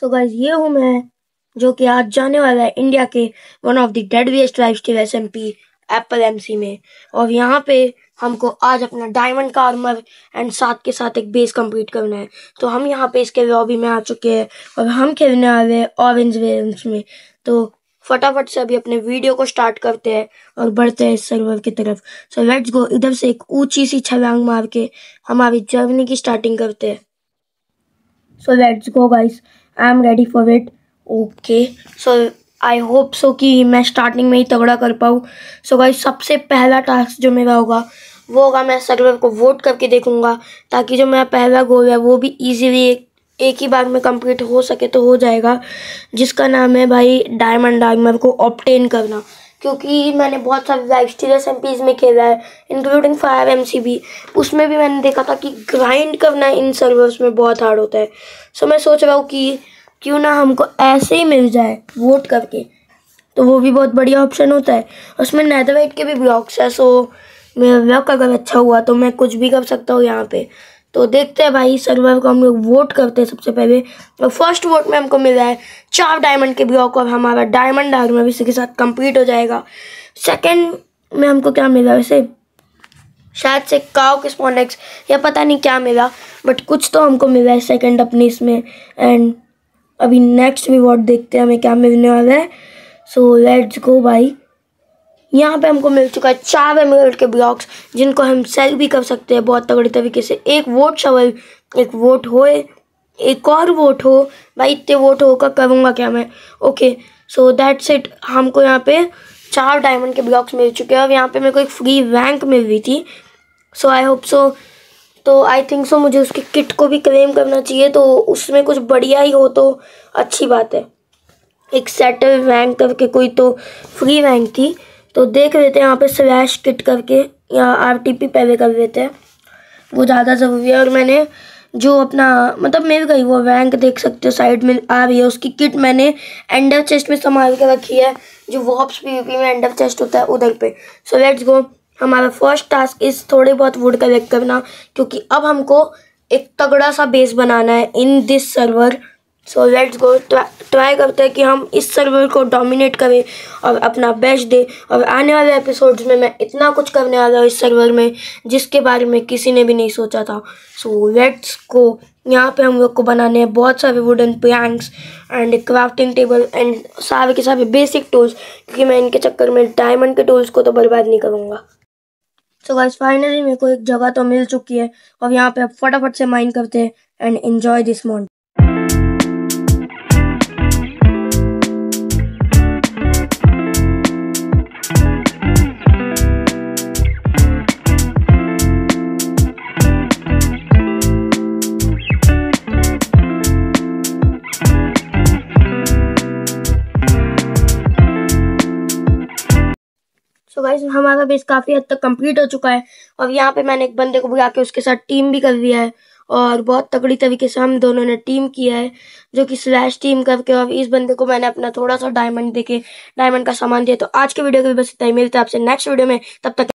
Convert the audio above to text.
सो so guys ये हूँ मैं जो कि आज जाने वाला है इंडिया के one of the dead west life Steve S M P Apple M C में और यहाँ पे हमको आज अपना डायमंड का आर्मर एंड साथ के साथ एक बेस कंप्लीट करना है तो हम यहाँ पे इसके लॉबी में आ चुके हैं और हम खेलने वाले हैं ऑरेंज वेरेंज में तो फटाफट से अभी अपने वीडियो को स्टार्ट करते हैं और बढ़ते हैं इस सर्वर की तरफ सो लेट्स गो इधर से एक ऊंची सी छलांग मार के हमारी जर्नी की स्टार्टिंग करते हैं so let's go guys I am ready for it okay so I hope so कि मैं स्टार्टिंग में ही तगड़ा कर पाऊँ सो गाइस सबसे पहला टास्क जो मेरा होगा वो होगा मैं सर्वर को वोट करके देखूंगा ताकि जो मेरा पहला गोल है वो भी इजीली एक एक ही बार में कंप्लीट हो सके तो हो जाएगा जिसका नाम है भाई डायमंड डायमर को ऑप्टेन करना क्योंकि मैंने बहुत सारे लाइव स्टीरियस एम में खेला है इंक्लूडिंग फायर एम उसमें भी मैंने देखा था कि ग्राइंड करना इन सर्वर्स में बहुत हार्ड होता है सो मैं सोच रहा हूँ कि क्यों ना हमको ऐसे ही मिल जाए वोट करके तो वो भी बहुत बढ़िया ऑप्शन होता है उसमें नैदरवाइट के भी ब्लॉक्स है सो मेरा ब्लॉक अगर अच्छा हुआ तो मैं कुछ भी कर सकता हूँ यहाँ पर तो देखते हैं भाई सर्वर को हम लोग वोट करते हैं सबसे पहले और फर्स्ट वोट में हमको मिला है चार डायमंड के ब्लॉक और हमारा डायमंड आर्मर इसी के साथ कंप्लीट हो जाएगा सेकंड में हमको क्या मिला वैसे शायद से काव के स्पॉन्डेक्स या पता नहीं क्या मिला बट कुछ तो हमको मिला है सेकेंड अपने इसमें एंड अभी नेक्स्ट रिवॉर्ड देखते हैं हमें क्या मिलने वाला है सो लेट्स गो भाई यहाँ पे हमको मिल चुका है चार एमरेल्ड के ब्लॉक्स जिनको हम सेल भी कर सकते हैं बहुत तगड़े तरीके से एक वोट शवल एक वोट होए एक और वोट हो भाई इतने वोट होकर करूँगा क्या मैं ओके सो दैट्स इट हमको यहाँ पे चार डायमंड के ब्लॉक्स मिल चुके हैं और यहाँ पे मेरे को एक फ्री रैंक मिल रही थी सो आई होप सो तो आई थिंक सो मुझे उसकी किट को भी क्लेम करना चाहिए तो उसमें कुछ बढ़िया ही हो तो अच्छी बात है एक सेटल रैंक करके कोई तो फ्री रैंक थी तो देख लेते हैं यहाँ पे स्लैश किट करके या आर टी पी पहले कर लेते हैं वो ज़्यादा ज़रूरी है और मैंने जो अपना मतलब मेरे गई वो रैंक देख सकते हो साइड में आ रही है उसकी किट मैंने एंडर चेस्ट में संभाल के रखी है जो वॉप्स पी में एंडर चेस्ट होता है उधर पे सो लेट्स गो हमारा फर्स्ट टास्क इस थोड़े बहुत वुड कलेक्ट करना क्योंकि अब हमको एक तगड़ा सा बेस बनाना है in this server so let's go try करते हैं कि हम इस सर्वर को डोमिनेट करें और अपना बेस्ट दें और आने वाले एपिसोड्स में मैं इतना कुछ करने वाला हूँ इस सर्वर में जिसके बारे में किसी ने भी नहीं सोचा था सो लेट्स गो यहाँ पे हम लोग को बनाने हैं बहुत सारे wooden planks and crafting table and सारे के सारे बेसिक टूल्स क्योंकि मैं इनके चक्कर में डायमंड के टूल्स को तो बर्बाद नहीं करूँगा सो गाइस फाइनली मेरे को एक जगह तो मिल चुकी है और यहाँ पे आप फटाफट से माइन करते हैं and enjoy this month so guys हमारा बेस काफ़ी हद तक कंप्लीट हो चुका है और यहाँ पे मैंने एक बंदे को बुला के उसके साथ टीम भी कर दिया है और बहुत तगड़ी तरीके से हम दोनों ने टीम किया है जो कि स्लैश टीम करके और इस बंदे को मैंने अपना थोड़ा सा डायमंड देके डायमंड का सामान दिया तो आज के वीडियो के भी बस इतना ही मिलता है आपसे नेक्स्ट वीडियो में तब तक